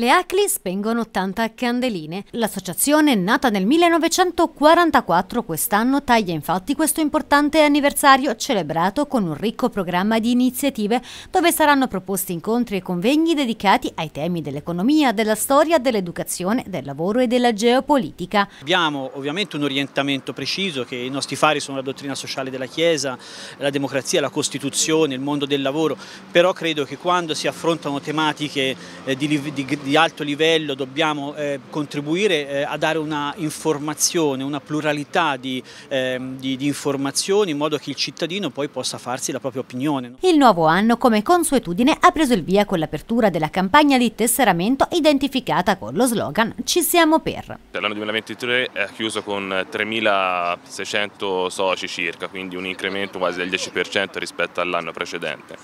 Le ACLI spengono 80 candeline. L'associazione, nata nel 1944, quest'anno taglia infatti questo importante anniversario celebrato con un ricco programma di iniziative dove saranno proposti incontri e convegni dedicati ai temi dell'economia, della storia, dell'educazione, del lavoro e della geopolitica. Abbiamo ovviamente un orientamento preciso che i nostri fari sono la dottrina sociale della Chiesa, la democrazia, la Costituzione, il mondo del lavoro, però credo che quando si affrontano tematiche eh, di, di, di di alto livello dobbiamo eh, contribuire eh, a dare una informazione, una pluralità di, ehm, di, di informazioni in modo che il cittadino poi possa farsi la propria opinione. Il nuovo anno come consuetudine ha preso il via con l'apertura della campagna di tesseramento identificata con lo slogan Ci siamo per. L'anno 2023 è chiuso con 3.600 soci circa, quindi un incremento quasi del 10% rispetto all'anno precedente.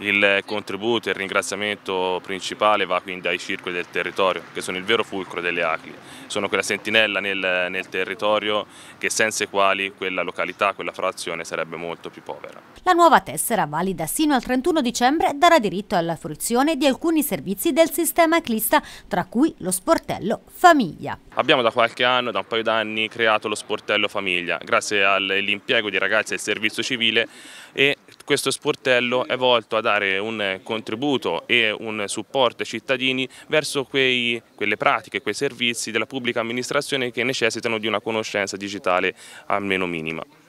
Il contributo e il ringraziamento principale va quindi ai circoli del territorio, che sono il vero fulcro delle ACLI, sono quella sentinella nel, nel territorio che senza i quali quella località, quella frazione sarebbe molto più povera. La nuova tessera, valida sino al 31 dicembre, darà diritto alla fruizione di alcuni servizi del sistema aclista, tra cui lo sportello Famiglia. Abbiamo da qualche anno, da un paio d'anni, creato lo sportello Famiglia, grazie all'impiego di ragazzi del servizio civile e questo sportello è volto a dare un contributo e un supporto ai cittadini verso quei, quelle pratiche, quei servizi della pubblica amministrazione che necessitano di una conoscenza digitale almeno minima.